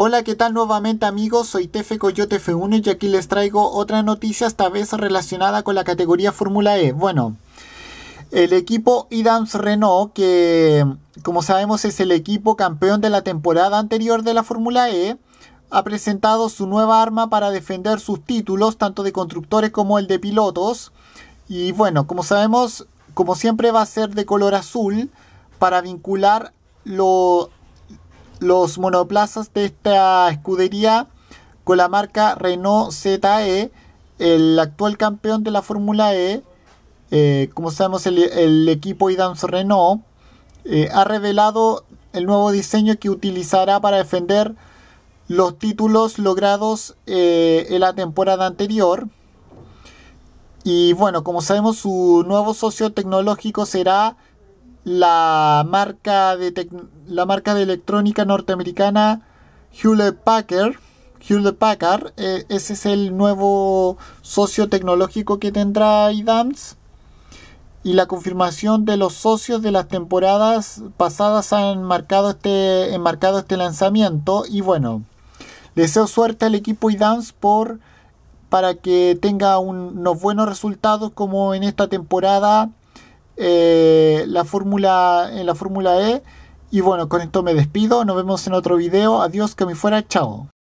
Hola, ¿qué tal nuevamente amigos? Soy Tefe Coyote F1 y aquí les traigo otra noticia, esta vez relacionada con la categoría Fórmula E. Bueno, el equipo Idams Renault, que como sabemos es el equipo campeón de la temporada anterior de la Fórmula E, ha presentado su nueva arma para defender sus títulos, tanto de constructores como el de pilotos. Y bueno, como sabemos, como siempre va a ser de color azul para vincular lo los monoplazas de esta escudería con la marca Renault ZE, el actual campeón de la Fórmula E, eh, como sabemos el, equipo Idams Renault, eh, ha revelado el nuevo diseño que utilizará para defender los títulos logrados eh, en la temporada anterior. Y bueno, como sabemos, su nuevo socio tecnológico será la marca de, la marca de electrónica norteamericana Hewlett Packard. Hewlett Packard, eh, ese es el nuevo socio tecnológico que tendrá IDAMS. Y la confirmación de los socios de las temporadas pasadas han marcado este, enmarcado este lanzamiento. Y bueno, deseo suerte al equipo IDAMS por para que tenga unos buenos resultados como en esta temporada eh, la fórmula, en la fórmula E. Y bueno, con esto me despido. Nos vemos en otro video. Adiós, que me fuera. Chao.